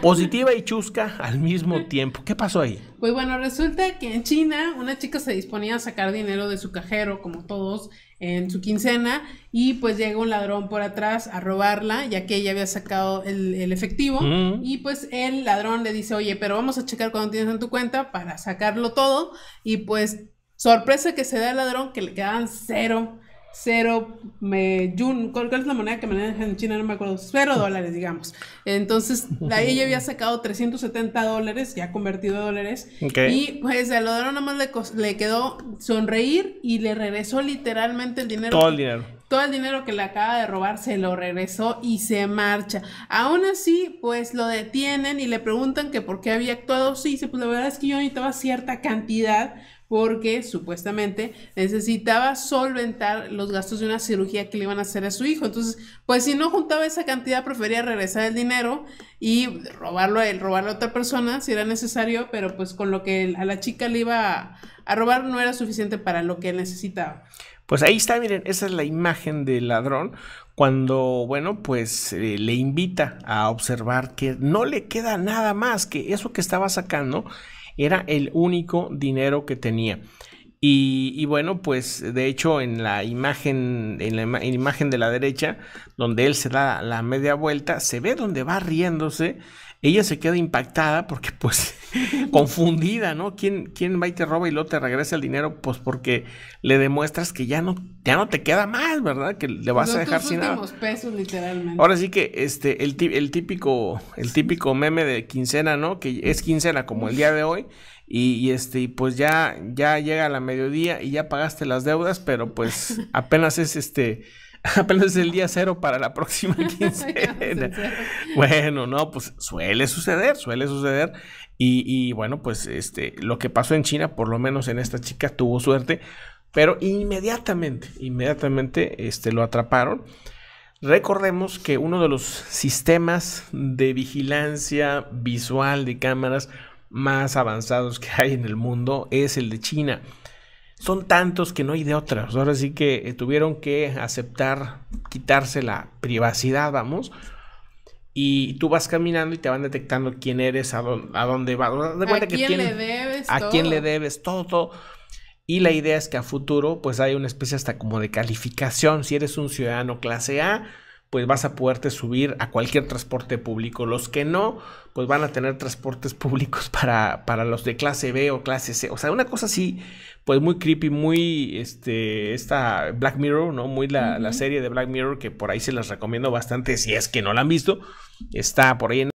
Positiva y chusca al mismo tiempo. ¿Qué pasó ahí? Pues bueno, resulta que en China una chica se disponía a sacar dinero de su cajero, como todos, en su quincena, y pues llega un ladrón por atrás a robarla, ya que ella había sacado el, efectivo, y pues el ladrón le dice, oye, pero vamos a checar cuando tienes en tu cuenta para sacarlo todo, y pues sorpresa que se da el ladrón que le quedan cero cero me, ¿cuál, es la moneda que manejan en China? No me acuerdo, cero dólares, digamos. Entonces, de ahí ella había sacado 370 dólares, ya convertido a dólares. Y pues a lo nada más le, quedó sonreír y le regresó literalmente el dinero. Todo el dinero. Todo el dinero que le acaba de robar se lo regresó y se marcha. Aún así, pues lo detienen y le preguntan que por qué había actuado. Sí, dice, pues la verdad es que yo necesitaba cierta cantidad porque supuestamente necesitaba solventar los gastos de una cirugía que le iban a hacer a su hijo. Entonces, pues si no juntaba esa cantidad, prefería regresar el dinero y robarlo a él, robarlo a otra persona si era necesario, pero pues con lo que a la chica le iba a, robar no era suficiente para lo que necesitaba. Pues ahí está, miren, esa es la imagen del ladrón cuando, bueno, pues eh, le invita a observar que no le queda nada más que eso que estaba sacando era el único dinero que tenía. Y, bueno, pues de hecho en la imagen, en la imagen de la derecha, donde él se da la media vuelta, se ve donde va riéndose ella se queda impactada porque pues confundida, ¿no? ¿Quién, ¿Quién va y te roba y luego te regresa el dinero? Pues porque le demuestras que ya no, ya no te queda más, ¿verdad? Que le vas a dejar sin nada. pesos literalmente. Ahora sí que este, el, el, típico, el típico meme de quincena, ¿no? Que es quincena como el día de hoy y, y, este, pues ya ya llega la mediodía y ya pagaste las deudas pero pues apenas es este apenas es el día cero para la próxima quincena. bueno, no, pues suele suceder, suele suceder. Y, bueno, pues este, lo que pasó en China, por lo menos en esta chica, tuvo suerte, pero inmediatamente, inmediatamente este, lo atraparon. Recordemos que uno de los sistemas de vigilancia visual de cámaras más avanzados que hay en el mundo es el de China son tantos que no hay de otras. Ahora sí que eh, tuvieron que aceptar quitarse la privacidad, vamos. Y tú vas caminando y te van detectando quién eres, a, dónde, vas. a quién le debes. A quién le debes, todo. Y la idea es que a futuro, pues hay una especie hasta como de calificación. Si eres un ciudadano clase A, pues vas a poderte subir a cualquier transporte público. Los que no, pues van a tener transportes públicos para, para los de clase B o clase C. O sea, una cosa así, pues muy creepy, muy, este, esta Black Mirror, ¿no? Muy la, la serie de Black Mirror, que por ahí se las recomiendo bastante si es que no la han visto. Está por ahí en